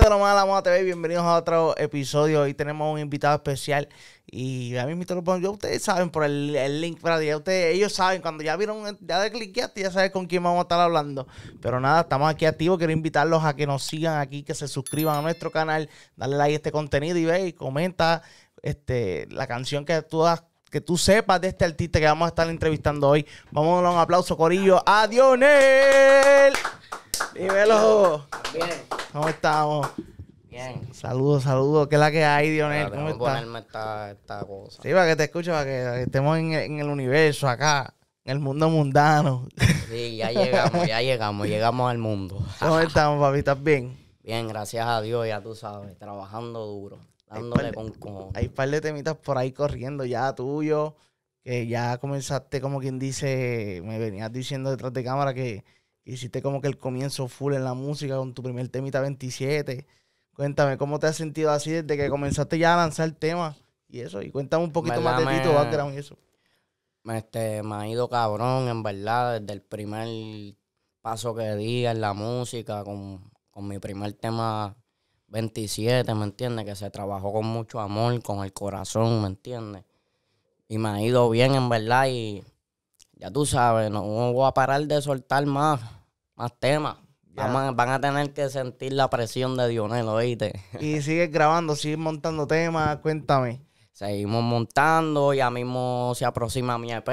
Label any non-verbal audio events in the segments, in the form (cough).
de lo más la moda TV, bienvenidos a otro episodio. Hoy tenemos un invitado especial y a mí me lo yo ustedes saben por el, link para día ustedes, ellos saben cuando ya vieron, ya de cliqueaste, ya sabes con quién vamos a estar hablando. Pero nada, estamos aquí activos, quiero invitarlos a que nos sigan aquí, que se suscriban a nuestro canal, Darle like a este contenido y ve y comenta este la canción que tú que tú sepas de este artista que vamos a estar entrevistando hoy. Vamos a dar un aplauso, Corillo. ¡A Dionel! Dímelo. Bien. ¿Cómo estamos? Bien. Saludos, saludos. ¿Qué es la que hay, Dionel? ¿Cómo estás? ponerme esta, cosa. Sí, para que te escuche, para que, estemos en, el universo acá, en el mundo mundano. Sí, ya llegamos, ya llegamos, llegamos al mundo. ¿Cómo estamos, papi? ¿Estás bien? Bien, gracias a Dios, ya tú sabes, trabajando duro, dándole con Hay un par de temitas por ahí corriendo ya tuyo, que ya comenzaste como quien dice, me venías diciendo detrás de cámara que hiciste como que el comienzo full en la música con tu primer temita 27. Cuéntame, ¿cómo te has sentido así desde que comenzaste ya a lanzar el tema? y eso? Y cuéntame un poquito más de ti, tu background y eso. Este, me, ha ido cabrón, en verdad, desde el primer paso que di en la música, con, con mi primer tema 27, ¿me entiendes? Que se trabajó con mucho amor, con el corazón, ¿me entiendes? Y me ha ido bien, en verdad, y ya tú sabes, no, voy a parar de soltar más, más temas. Van, a, tener que sentir la presión de Dionel, ¿oíste? Y sigues grabando, sigues montando temas, cuéntame. Seguimos montando, ya mismo se aproxima mi EP.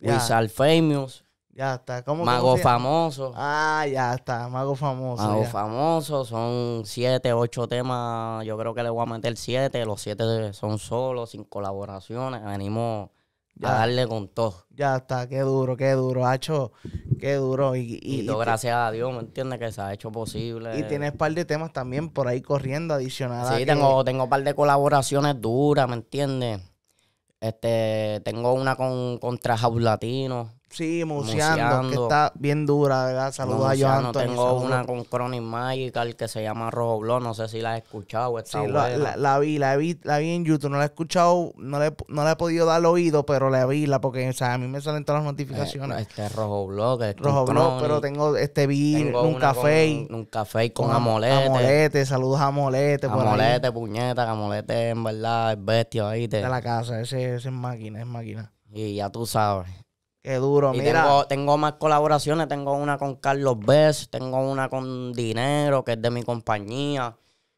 Yeah. Wizard Famous. Ya está. ¿Cómo Mago Famoso. Ah, ya está. Mago Famoso. Mago Famoso. Son siete, ocho temas. Yo creo que le voy a meter siete. Los siete son solos, sin colaboraciones. Venimos a darle con todo. Ya está, qué duro, qué duro, ha hecho qué duro. Y, y, gracias a Dios, ¿me entiendes? Que se ha hecho posible. Y tienes par de temas también por ahí corriendo adicionales. Sí, tengo, tengo par de colaboraciones duras, ¿me entiendes? Este, tengo una con, con Latino, Sí, museando, que está bien dura, ¿verdad? Saludos a Joan Tengo una con Chronic Magical que se llama Rojo no sé si la has escuchado. sí, la, la, vi, la vi, en YouTube, no la he escuchado, no le, he podido dar el oído, pero la vi, la porque a mí me salen todas las notificaciones. Eh, este Rojo Glow, que es Rojo pero tengo este vi un café. un café con, amolete. Amolete, saludos a Amolete. Amolete, puñeta, Amolete en verdad es bestia ahí. De la casa, ese es máquina, es máquina. Y ya tú sabes. Qué duro, y mira. Tengo, tengo, más colaboraciones, tengo una con Carlos Bess, tengo una con Dinero, que es de mi compañía.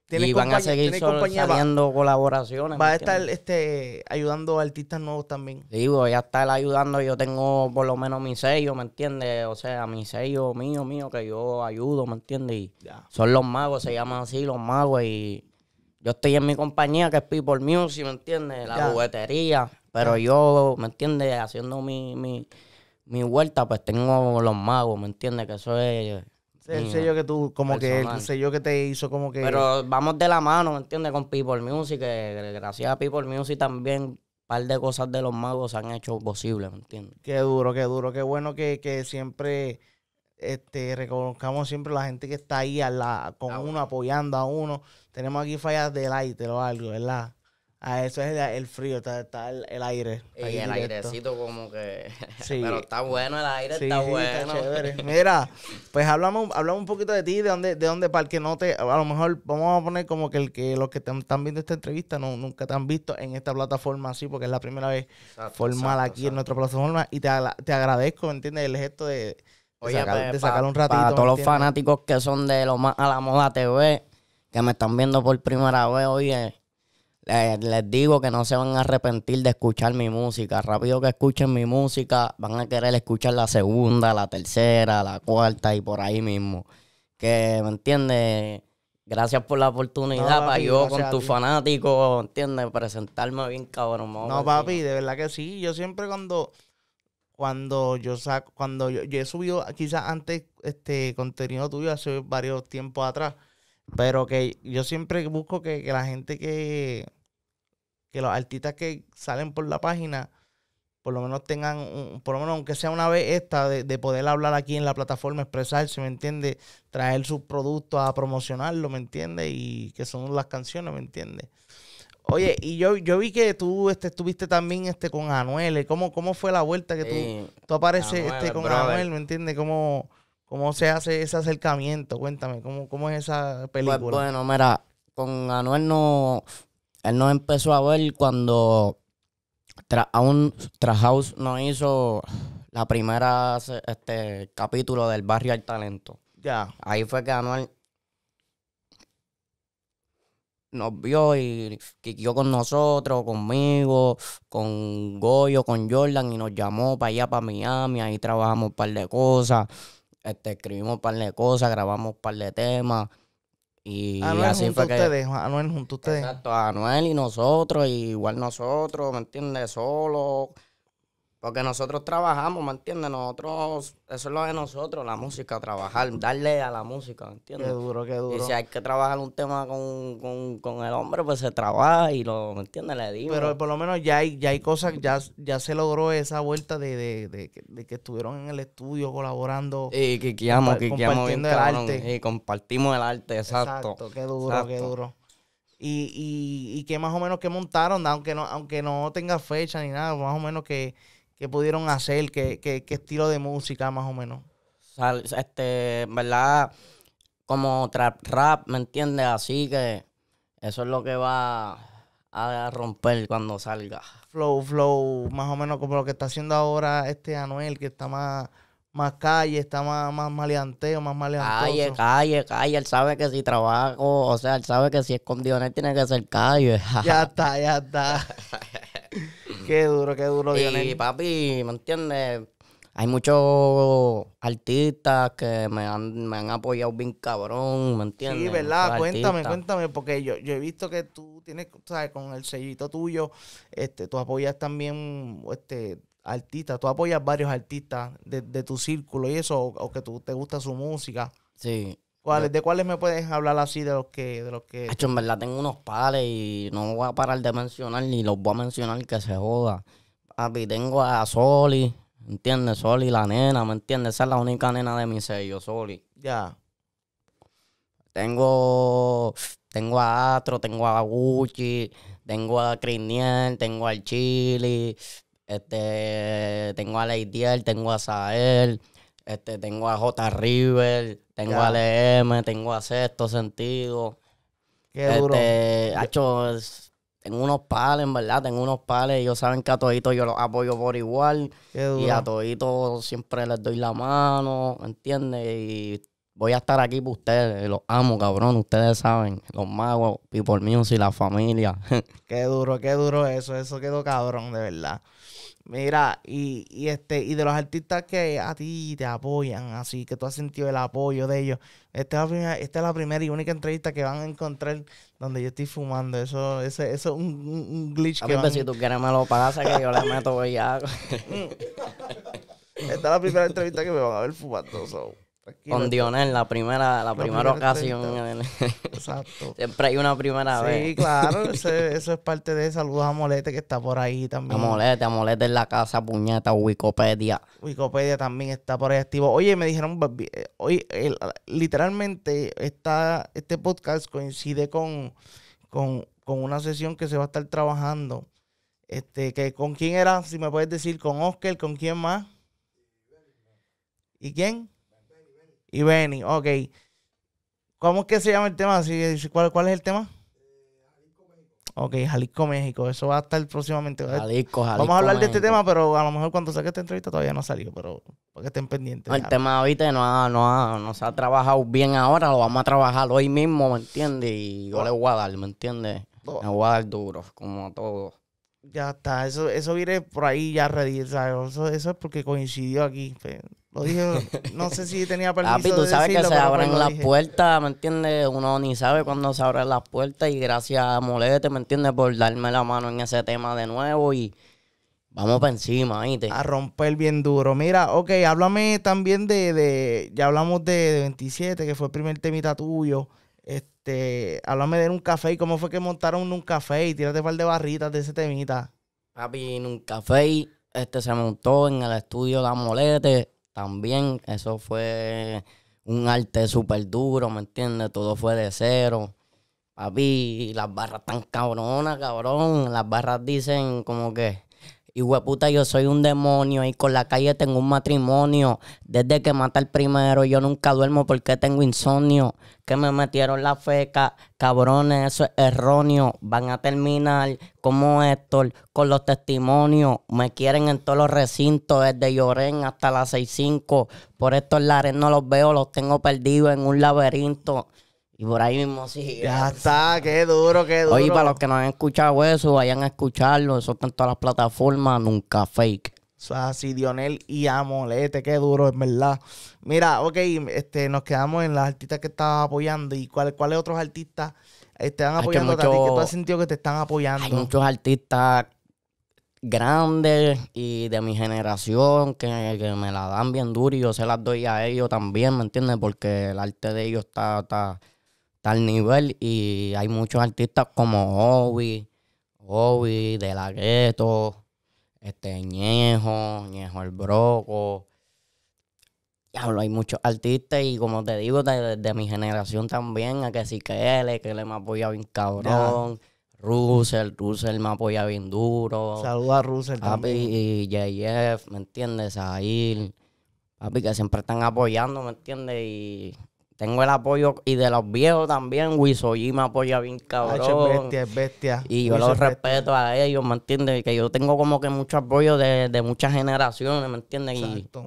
Y van a seguir saliendo colaboraciones. Va a estar este, ayudando a artistas nuevos también. Sí, voy a estar ayudando. Yo tengo por lo menos mi sello, ¿me entiendes? O sea, mi sello mío, mío, que yo ayudo, ¿me entiendes? son los magos, se llaman así, los magos. Y yo estoy en mi compañía, que es People Music, ¿me entiendes? La juguetería. Pero ah. yo, ¿me entiendes? Haciendo mi, mi, mi vuelta, pues tengo los magos, ¿me entiendes? Que eso es... el sello que tú, como que el sello que te hizo como que... Pero vamos de la mano, ¿me entiendes? Con People Music, que gracias a People Music también un par de cosas de los magos se han hecho posible ¿me entiendes? Qué duro, qué duro, qué bueno que, que siempre este, reconozcamos siempre la gente que está ahí a la, con ah, uno, apoyando a uno. Tenemos aquí fallas de light o algo, ¿verdad? a eso es el, frío, está, el, aire. Y el airecito como que... (laughs) Pero está bueno el aire, está bueno. (laughs) Mira, pues hablamos, un poquito de ti, de dónde, de dónde, para el que no te... A lo mejor vamos a poner como que, el que los que están viendo esta entrevista no, nunca te han visto en esta plataforma así, porque es la primera vez formal aquí en nuestra plataforma. Y te, agradezco, ¿me entiendes? El gesto de, de, pues, sacar, un ratito. Para todos los fanáticos que son de lo más a la moda TV, que me están viendo por primera vez, oye eh, les, digo que no se van a arrepentir de escuchar mi música. Rápido que escuchen mi música, van a querer escuchar la segunda, la tercera, la cuarta y por ahí mismo. Que, ¿me entiendes? Gracias por la oportunidad para yo con tu fanático, ¿entiendes? Presentarme bien, cabrón. No, papi, de verdad que sí. Yo siempre cuando cuando yo saco, cuando yo, yo he subido quizás antes este contenido tuyo hace varios tiempos atrás. Pero que yo siempre busco que, la gente que, que los artistas que salen por la página, por lo menos tengan, por lo menos aunque sea una vez esta, de, de poder hablar aquí en la plataforma, expresarse, ¿me entiende Traer sus productos a promocionarlo, ¿me entiende Y que son las canciones, ¿me entiende Oye, y yo, yo vi que tú este, estuviste también este, con Anuel. ¿Cómo, ¿Cómo fue la vuelta que tú, eh, apareces este, con Anuel? ¿Me entiende ¿Cómo, ¿Cómo se hace ese acercamiento? Cuéntame, ¿cómo, cómo es esa pues, película? bueno, mira, con Anuel no. Él nos empezó a ver cuando tra, aún Trahouse nos hizo la primera este, capítulo del Barrio al Talento. Ya. Ahí fue que Anuel nos vio y quiqueó con nosotros, conmigo, con Goyo, con Jordan y nos llamó para allá, para Miami. Ahí trabajamos un par de cosas. Este, escribimos un par de cosas, grabamos un par de temas. Y Anuel así junto fue que. Ustedes, Anuel junto a ustedes. Anuel y nosotros, y igual nosotros, ¿me entiendes? Solo. Porque nosotros trabajamos, ¿me entiendes? Nosotros, eso es lo de nosotros, la música, trabajar, darle a la música, ¿me entiendes? Qué duro, qué duro. Y si hay que trabajar un tema con, el hombre, pues se trabaja y lo, ¿me entiendes? Le digo. Pero por lo menos ya hay, ya hay cosas, ya, ya se logró esa vuelta de, que estuvieron en el estudio colaborando. Y que quiamos, que el arte. Y compartimos el arte, exacto. Exacto, qué duro, qué duro. Y, y, y que más o menos que montaron, aunque no, aunque no tenga fecha ni nada, más o menos que ¿Qué pudieron hacer? ¿Qué, estilo de música más o menos? este, ¿verdad? Como trap rap, ¿me entiendes? Así que eso es lo que va a romper cuando salga. Flow, flow, más o menos como lo que está haciendo ahora este Anuel, que está más más calle, está más, más maleanteo, más maleantoso. Calle, calle, calle. Él sabe que si trabajo, o sea, él sabe que si escondido en él tiene que ser calle. ya está, ya está. (laughs) Qué duro, qué duro, Dionel. Y papi, ¿me entiendes? Hay muchos artistas que me han, apoyado bien cabrón, ¿me entiendes? Sí, ¿verdad? cuéntame, cuéntame, porque yo, yo he visto que tú tienes, sabes, con el sellito tuyo, este, tú apoyas también, este, artistas, tú apoyas varios artistas de, tu círculo y eso, o, que tú te gusta su música. Sí, ¿De cuáles me puedes hablar así de los que...? De los que... Hecho, en verdad tengo unos pares y no voy a parar de mencionar ni los voy a mencionar que se joda. Papi, tengo a Soli, ¿entiendes? Soli, la nena, ¿me entiendes? Esa es la única nena de mi sello, Soli. Ya. Tengo... Tengo a Astro, tengo a Gucci, tengo a Criniel, tengo al Chili, este, tengo a Leidiel, tengo a Sael este, tengo a J. River, tengo a LM, tengo a Sexto Sentido. Este, tengo unos pales, en verdad, tengo unos pales. Ellos saben que a toditos yo los apoyo por igual. Y a toditos siempre les doy la mano, ¿entiendes? Y Voy a estar aquí por ustedes. Los amo, cabrón. Ustedes saben. Los magos, People Music, la familia. (laughs) qué duro, qué duro eso. Eso quedó cabrón, de verdad. Mira, y, este, y de los artistas que a ti te apoyan, así que tú has sentido el apoyo de ellos. Esta es la primera, esta es la primera y única entrevista que van a encontrar donde yo estoy fumando. Eso, ese, eso es un, glitch a que. Mí, pues, Si tú quieres me lo pagas, que yo le meto allá (laughs) esta es la primera entrevista que me van a ver fumando. So con Dionel, la primera, la, primera, ocasión. Exacto. (laughs) Siempre hay una primera vez. Sí, claro, (laughs) eso, es parte de saludos a Molete que está por ahí también. A Molete, a Molete en la casa, puñeta, Wikipedia. Wikipedia también está por ahí activo. Oye, me dijeron, pues, eh, hoy literalmente está, este podcast coincide con, con, con una sesión que se va a estar trabajando. Este, que con quién era, si me puedes decir, con Oscar, con quién más. ¿Y quién? y Benny, ok. ¿Cómo es que se llama el tema? ¿Cuál, es el tema? Ok, Jalisco, México. Eso va a estar próximamente. Jalisco, Jalisco. Vamos a hablar de este tema, pero a lo mejor cuando saque esta entrevista todavía no ha salido, pero para que estén pendientes. el tema ahorita no, no, no se ha trabajado bien ahora, lo vamos a trabajar hoy mismo, ¿me entiendes? Y yo le voy ¿me entiendes? Oh. duro, como todos. Ya está, eso, eso viene por ahí ya ready, Eso, eso es porque coincidió aquí. Pues. Lo dije, no sé si tenía (laughs) permiso Papi, tú sabes que se abren las puertas, ¿me entiendes? Uno ni sabe cuándo se abren las puertas y gracias a Molete, ¿me entiendes? Por darme la mano en ese tema de nuevo y vamos para encima, ¿viste? A romper bien duro. Mira, ok, háblame también de, ya hablamos de, 27, que fue el primer temita tuyo. Este, háblame de un café y cómo fue que montaron un café y tírate un par de barritas de ese temita. Papi, en un café este se montó en el estudio de Molete también. Eso fue un arte súper duro, ¿me entiendes? Todo fue de cero. Papi, las barras tan cabronas, cabrón. Las barras dicen como que y hueputa, yo soy un demonio y con la calle tengo un matrimonio. Desde que mata el primero, yo nunca duermo porque tengo insomnio. Que me metieron la feca, cabrones, eso es erróneo. Van a terminar como Héctor con los testimonios. Me quieren en todos los recintos, desde Lloren hasta las 6.5. Por estos lares no los veo, los tengo perdidos en un laberinto. Y por ahí mismo sí. Ya está, qué duro, qué duro. Oye, para los que no han escuchado eso, vayan a escucharlo. Eso está en todas las plataformas, nunca fake. o sea así, Dionel y Amolete, qué duro, es verdad. Mira, ok, este, nos quedamos en las artistas que estabas apoyando y cuáles otros artistas eh, están apoyando que tú has sentido que te están apoyando. Hay muchos artistas grandes y de mi generación que, me la dan bien duro y yo se las doy a ellos también, ¿me entiendes? Porque el arte de ellos está, está, tal nivel y hay muchos artistas como Obi, Obi, De La Gueto, este, Ñejo, Ñejo el Broco. Diablo, hay muchos artistas y como te digo, de, mi generación también, a que sí que él, que él me apoya bien cabrón. Russell, Russell me apoya bien duro. Saluda a Russell papi, también. y JF, ¿me entiendes? Zahir. Papi, que siempre están apoyando, ¿me entiendes? Y tengo el apoyo y de los viejos también. Wisoyi me apoya bien ah, cabrón. es bestia, es bestia. Y yo los respeto a ellos, ¿me entiendes? Que yo tengo como que mucho apoyo de, de muchas generaciones, ¿me entiendes?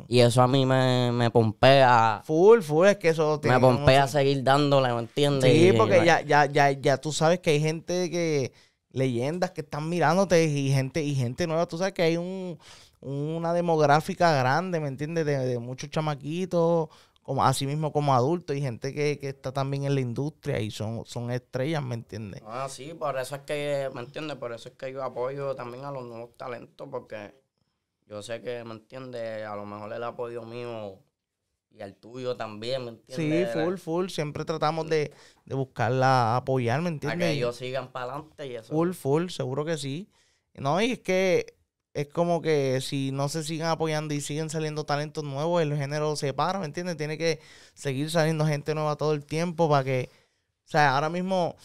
Y, eso a mí me, me, pompea. Full, full, es que eso Me pompea seguir dándole, ¿me entiendes? Sí, porque ya, ya, ya, ya tú sabes que hay gente que. leyendas que están mirándote y gente, y gente nueva. Tú sabes que hay un una demográfica grande, ¿me entiendes? De, de muchos chamaquitos, como así mismo como adultos y gente que, está también en la industria y son, son estrellas, ¿me entiendes? Ah, sí, por eso es que, ¿me entiendes? Por eso es que yo apoyo también a los nuevos talentos, porque yo sé que, ¿me entiendes? A lo mejor el apoyo mío y al tuyo también, ¿me entiendes? Sí, full, full. Siempre tratamos de, de buscarla, apoyar, ¿me entiendes? A que ellos sigan para adelante y eso. Full, full, seguro que sí. No, y es que es como que si no se siguen apoyando y siguen saliendo talentos nuevos, el género se para, ¿me entiendes? Tiene que seguir saliendo gente nueva todo el tiempo para que, o sea, ahora mismo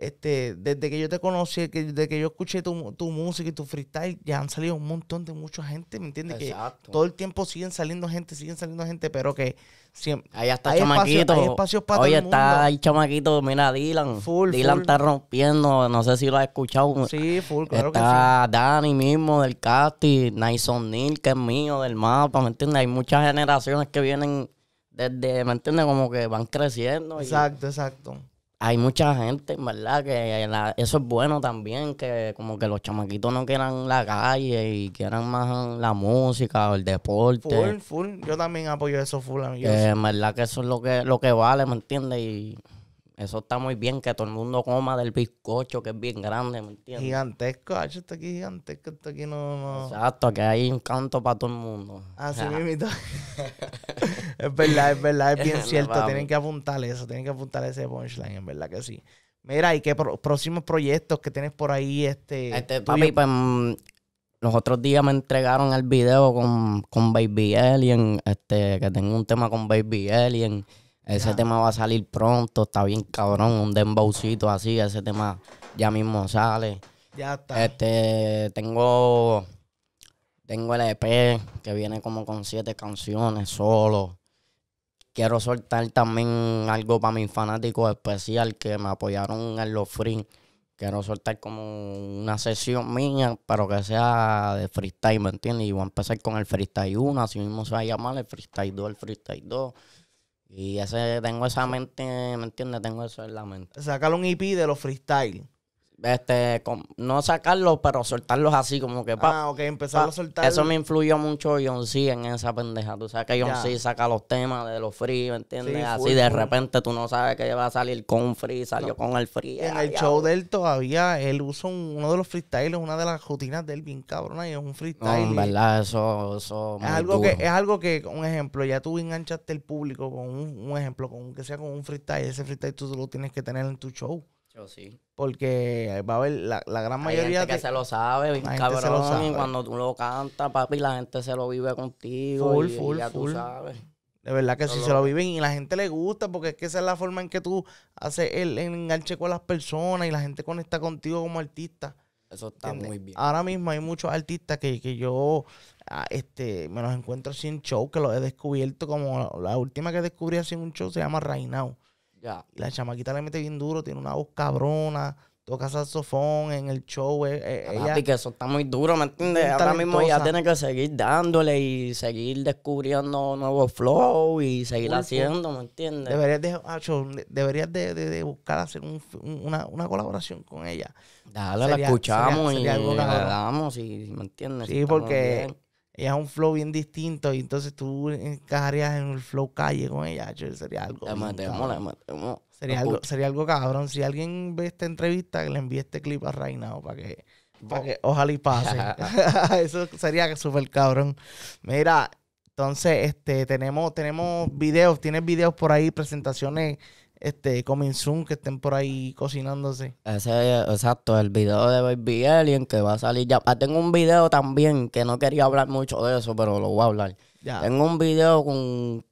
este, desde que yo te conocí, desde que yo escuché tu, tu, música y tu freestyle, ya han salido un montón de mucha gente, ¿me entiendes? Que todo el tiempo siguen saliendo gente, siguen saliendo gente, pero que siempre... Ahí está hay chamaquito. hay para todo el mundo. está chamaquito, mira, Dylan. Full, Dylan está rompiendo, no sé si lo has escuchado. Sí, full, claro que sí. Dani mismo del casting, Nyson Neal, que es mío, del mapa, ¿me entiendes? Hay muchas generaciones que vienen desde, ¿me entiendes? Como que van creciendo. Exacto, exacto hay mucha gente, ¿verdad? Que eso es bueno también, que como que los chamaquitos no quieran la calle y quieran más la música o el deporte. Full, full. Yo también apoyo eso full, amigos. verdad que eso es lo que, lo que vale, ¿me entiendes? Y... Eso está muy bien, que todo el mundo coma del bizcocho, que es bien grande, ¿me entiendes? Gigantesco, esto esto aquí gigantesco, esto aquí no, Exacto, que hay un canto para todo el mundo. Así (laughs) mismo. es verdad, es verdad, es (laughs) bien cierto. tienen que apuntar eso, tienen que apuntar ese punchline, en verdad que sí. Mira, ¿y qué próximos proyectos que tienes por ahí? Este, este papi, pues, mm, los otros días me entregaron el video con, Baby Alien, este, que tengo un tema con Baby Alien. Ese tema va a salir pronto, está bien cabrón, un dembowcito así, ese tema ya mismo sale. Ya está. Este, tengo, tengo el EP que viene como con siete canciones solo. Quiero soltar también algo para mis fanáticos especial que me apoyaron en los free. Quiero soltar como una sesión mía, pero que sea de freestyle, ¿me entiendes? Y voy a empezar con el freestyle 1, así mismo se va a llamar el freestyle 2, el freestyle 2. Y tengo esa mente, ¿me entiendes? Tengo eso en la mente. Sacar un EP de los freestyle este, no sacarlos, pero soltarlos así, como que pa, ah, empezar a soltar. Eso me influyó mucho John C en esa pendeja. Tú sabes que John C saca los temas de los free, ¿me entiendes? así de repente tú no sabes que va a salir con un free, salió con el free. En ah, el show de él todavía, él usa uno de los freestyles, una de las rutinas de él bien cabrona y es un freestyle. No, verdad, eso, es algo que Es algo que, un ejemplo, ya tú enganchaste el público con un, un ejemplo, con que sea con un freestyle. Ese freestyle tú lo tienes que tener en tu show. Yo sí. Porque va a haber la, gran mayoría. Hay que se lo sabe, cabrón. Y cuando tú lo cantas, papi, la gente se lo vive contigo. Full, full, Tú De verdad que sí, se lo viven y la gente le gusta porque es que esa es la forma en que tú haces el enganche con las personas y la gente conecta contigo como artista. Eso está muy bien. Ahora mismo hay muchos artistas que, yo ah, este, me los encuentro sin show, que los he descubierto como la última que descubrí sin un show se llama Reinao la chamaquita le mete bien duro, tiene una voz cabrona, toca saxofón en el show. Eh, eh, ella, que eso está muy duro, ¿me entiendes? Ahora mismo ya tiene que seguir dándole y seguir descubriendo nuevos flow y seguir haciendo, ¿me entiendes? Deberías de, deberías de, buscar hacer una, colaboración con ella. Dale, la escuchamos y le damos, y, ¿me entiendes? Sí, porque es un flow bien distinto y entonces tú encajarías en el flow calle con ella, sería algo. Sería algo, cabrón. Si alguien ve esta entrevista, que le envíe este clip a Reinao para que, para que ojalá y pase. (laughs) (laughs) Eso sería súper cabrón. Mira, entonces, este, tenemos, tenemos videos, tienes videos por ahí, presentaciones este, coming soon que estén por ahí cocinándose. Ese, exacto, el video de Baby Alien que va a salir ya. Ah, tengo un video también que no quería hablar mucho de eso, pero lo voy a hablar. Tengo un video con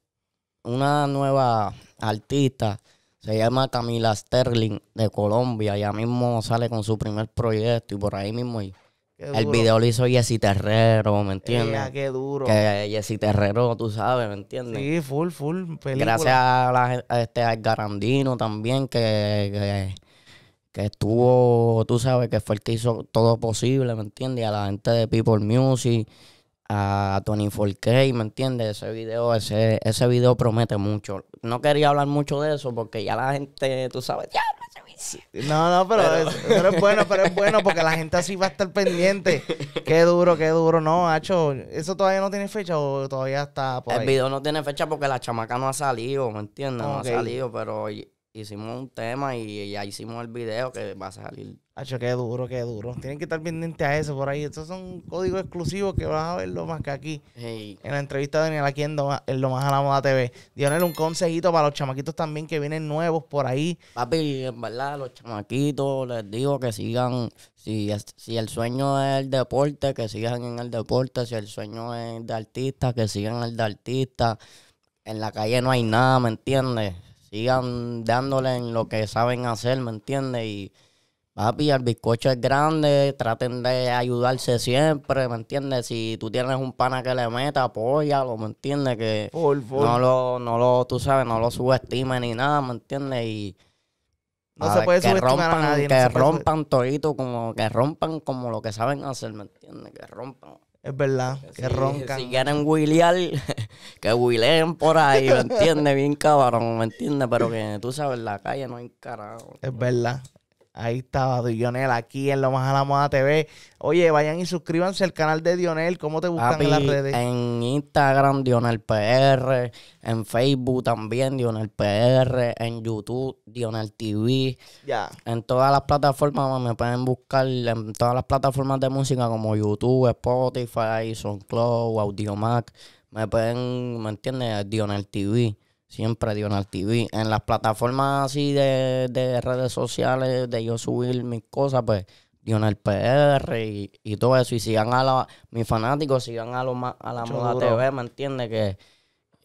una nueva artista, se llama Camila Sterling de Colombia, ya mismo sale con su primer proyecto y por ahí mismo. Y el video lo hizo Jessy Terrero, ¿me entiendes? qué duro. Que Jessy Terrero, tú sabes, ¿me entiendes? Sí, full, full. Gracias a, este, al Garandino también, que, que, estuvo, tú sabes, que fue el que hizo todo posible, ¿me entiendes? A la gente de People Music, a Tony 4 ¿me entiendes? Ese video, ese, ese video promete mucho. No quería hablar mucho de eso porque ya la gente, tú sabes, ya, no, no, pero, Es, bueno, pero es bueno porque la gente así va a estar pendiente. Qué duro, qué duro. No, Hacho, ¿eso todavía no tiene fecha o todavía está por El video no tiene fecha porque la chamaca no ha salido, ¿me entiendes? No ha salido, pero hicimos un tema y ya hicimos el video que va a salir. Hacho, qué duro, qué duro. Tienen que estar pendientes a eso por ahí. Estos son códigos exclusivos que vas a ver verlo más que aquí. En la entrevista de Daniel aquí en, Lo Más a la Moda TV. Díganle un consejito para los chamaquitos también que vienen nuevos por ahí. Papi, en verdad, los chamaquitos les digo que sigan. Si, si el sueño es el deporte, que sigan en el deporte. Si el sueño es de artista, que sigan el de artista. En la calle no hay nada, ¿me entiendes? sigan dándole en lo que saben hacer, ¿me entiendes? Y papi, el bizcocho es grande, traten de ayudarse siempre, ¿me entiendes? Si tú tienes un pana que le meta, apóyalo, ¿me entiendes? Que no lo, no lo, tú sabes, no lo subestimen ni nada, ¿me entiendes? Y no se puede que rompan, Que rompan torito, como, que rompan como lo que saben hacer, ¿me entiendes? Que rompan. Es verdad, que, ronca. roncan. Si quieren huilear, (laughs) que huileen por ahí, ¿me entiendes? Bien cabrón, ¿me entiendes? Pero que tú sabes, la calle no hay carajo. Es verdad, Ahí estaba Dionel, aquí en Lo Más a la Moda TV. Oye, vayan y suscríbanse al canal de Dionel. ¿Cómo te buscan en las redes? En Instagram, Dionel PR. En Facebook también, Dionel PR. En YouTube, Dionel TV. Ya. En todas las plataformas me pueden buscar. En todas las plataformas de música como YouTube, Spotify, SoundCloud, AudioMac. Me pueden, ¿me entiendes? Dionel TV. Siempre Dionel TV. En las plataformas así de, redes sociales, de yo subir mis cosas, pues Dionel PR y, todo eso. Y sigan a la, mis fanáticos, sigan a, lo, a la Moda TV, ¿me entiendes? Que,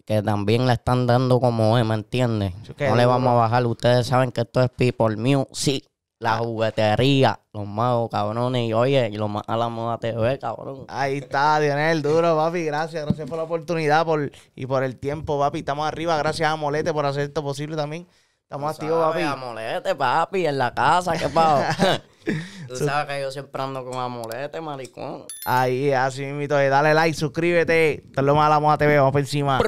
que también la están dando como es, ¿me entiendes? No le vamos a bajar. Ustedes saben que esto es People Music. La juguetería, los magos, cabrones. Y oye, y los más a la moda TV, cabrón. Ahí está, Dionel, duro, papi. Gracias, gracias por la oportunidad por, y por el tiempo, papi. Estamos arriba, gracias a Molete por hacer esto posible también. Estamos activos, papi. Amolete, papi, en la casa, qué pavo. (laughs) Tú sabes que yo siempre ando con amolete, maricón. Ahí, así mismo. Eh, dale like, suscríbete. es lo más a la moda TV, vamos por encima.